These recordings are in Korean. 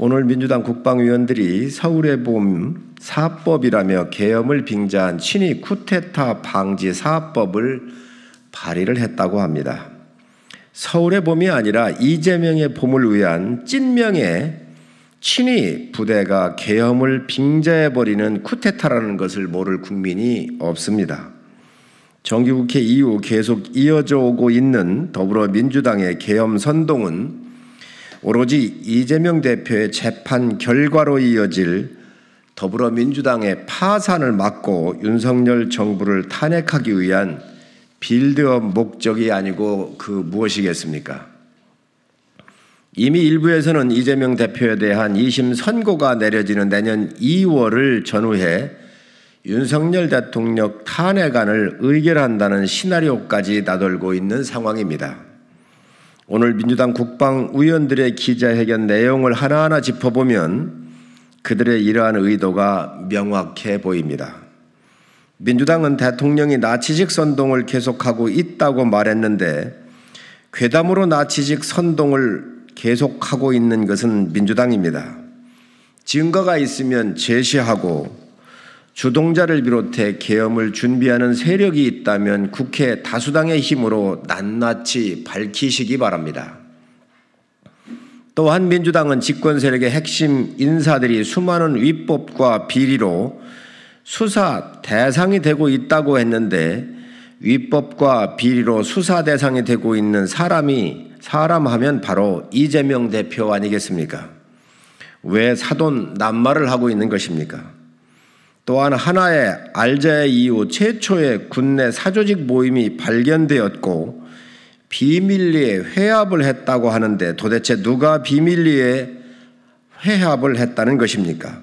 오늘 민주당 국방위원들이 서울의 봄 사법이라며 계엄을 빙자한 친위 쿠데타 방지 사법을 발의를 했다고 합니다. 서울의 봄이 아니라 이재명의 봄을 위한 찐명의 친위 부대가 계엄을 빙자해버리는 쿠데타라는 것을 모를 국민이 없습니다. 정기국회 이후 계속 이어져 오고 있는 더불어민주당의 계엄 선동은 오로지 이재명 대표의 재판 결과로 이어질 더불어민주당의 파산을 막고 윤석열 정부를 탄핵하기 위한 빌드업 목적이 아니고 그 무엇이겠습니까? 이미 일부에서는 이재명 대표에 대한 2심 선고가 내려지는 내년 2월을 전후해 윤석열 대통령 탄핵안을 의결한다는 시나리오까지 나돌고 있는 상황입니다. 오늘 민주당 국방위원들의 기자회견 내용을 하나하나 짚어보면 그들의 이러한 의도가 명확해 보입니다. 민주당은 대통령이 나치직 선동을 계속하고 있다고 말했는데 괴담으로 나치직 선동을 계속하고 있는 것은 민주당입니다. 증거가 있으면 제시하고 주동자를 비롯해 계엄을 준비하는 세력이 있다면 국회 다수당의 힘으로 낱낱이 밝히시기 바랍니다. 또한 민주당은 집권 세력의 핵심 인사들이 수많은 위법과 비리로 수사 대상이 되고 있다고 했는데 위법과 비리로 수사 대상이 되고 있는 사람이 사람 하면 바로 이재명 대표 아니겠습니까? 왜 사돈 낱말을 하고 있는 것입니까? 또한 하나의 알제 이후 최초의 군내 사조직 모임이 발견되었고 비밀리에 회합을 했다고 하는데 도대체 누가 비밀리에 회합을 했다는 것입니까?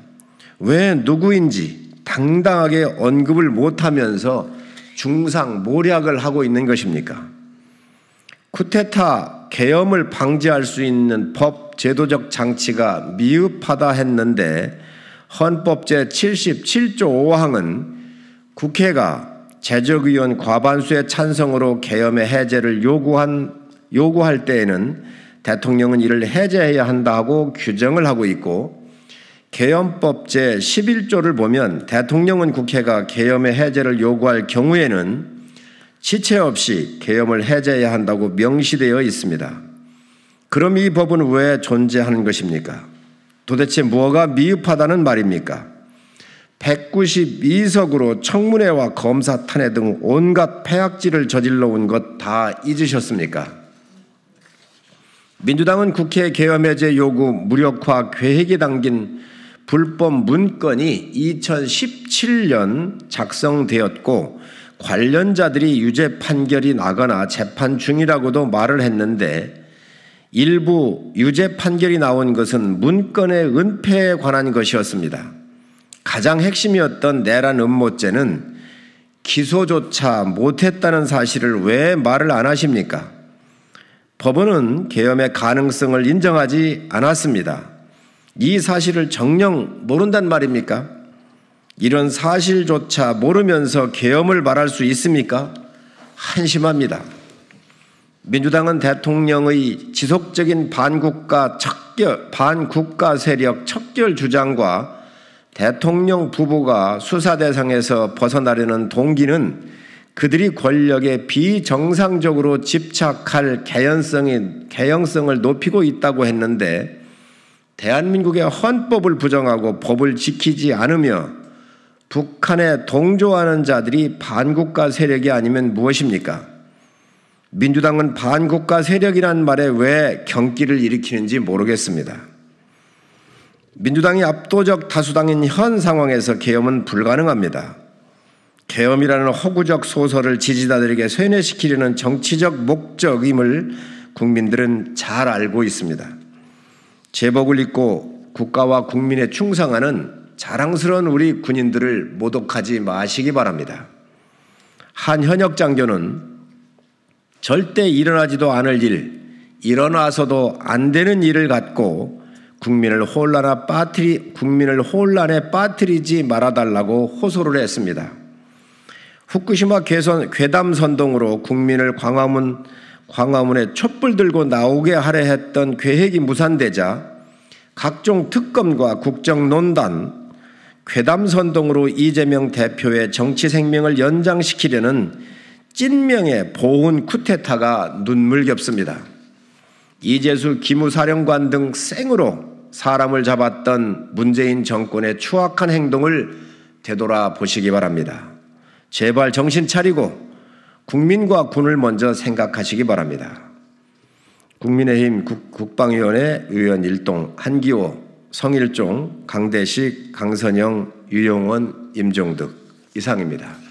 왜 누구인지 당당하게 언급을 못하면서 중상 모략을 하고 있는 것입니까? 쿠데타 계엄을 방지할 수 있는 법 제도적 장치가 미흡하다 했는데 헌법 제77조 5항은 국회가 재적의원 과반수의 찬성으로 계엄의 해제를 요구한, 요구할 때에는 대통령은 이를 해제해야 한다고 규정을 하고 있고 계엄법 제11조를 보면 대통령은 국회가 계엄의 해제를 요구할 경우에는 지체 없이 계엄을 해제해야 한다고 명시되어 있습니다. 그럼 이 법은 왜 존재하는 것입니까? 도대체 뭐가 미흡하다는 말입니까? 192석으로 청문회와 검사 탄핵 등 온갖 폐악질을 저질러 온 것 다 잊으셨습니까? 민주당은 국회 개엄해제 요구 무력화 계획에 담긴 불법 문건이 2017년 작성되었고 관련자들이 유죄 판결이 나거나 재판 중이라고도 말을 했는데 일부 유죄 판결이 나온 것은 문건의 은폐에 관한 것이었습니다. 가장 핵심이었던 내란 음모죄는 기소조차 못했다는 사실을 왜 말을 안 하십니까? 법원은 계엄의 가능성을 인정하지 않았습니다. 이 사실을 정녕 모른단 말입니까? 이런 사실조차 모르면서 계엄을 말할 수 있습니까? 한심합니다. 민주당은 대통령의 지속적인 반국가 척결, 반국가 세력 척결 주장과 대통령 부부가 수사 대상에서 벗어나려는 동기는 그들이 권력에 비정상적으로 집착할 개연성이, 개연성을 높이고 있다고 했는데 대한민국의 헌법을 부정하고 법을 지키지 않으며 북한에 동조하는 자들이 반국가 세력이 아니면 무엇입니까? 민주당은 반국가 세력이란 말에 왜 경기를 일으키는지 모르겠습니다. 민주당이 압도적 다수당인 현 상황에서 개엄은 불가능합니다. 개엄이라는 허구적 소설을 지지자들에게 세뇌시키려는 정치적 목적임을 국민들은 잘 알고 있습니다. 제복을 입고 국가와 국민에 충성하는 자랑스러운 우리 군인들을 모독하지 마시기 바랍니다. 한 현역 장교는 절대 일어나지도 않을 일, 일어나서도 안 되는 일을 갖고 국민을 혼란에 빠뜨리 국민을 혼란에 빠뜨리지 말아달라고 호소를 했습니다. 후쿠시마 개선, 괴담 선동으로 국민을 광화문 광화문에 촛불 들고 나오게 하려 했던 계획이 무산되자 각종 특검과 국정논단, 괴담 선동으로 이재명 대표의 정치 생명을 연장시키려는 찐명의 보훈 쿠데타가 눈물겹습니다. 이재수 기무사령관 등 생으로 사람을 잡았던 문재인 정권의 추악한 행동을 되돌아 보시기 바랍니다. 제발 정신 차리고 국민과 군을 먼저 생각하시기 바랍니다. 국민의힘 국, 방위원회 의원 일동 한기호, 성일종, 강대식, 강선영, 유용원, 임종득 이상입니다.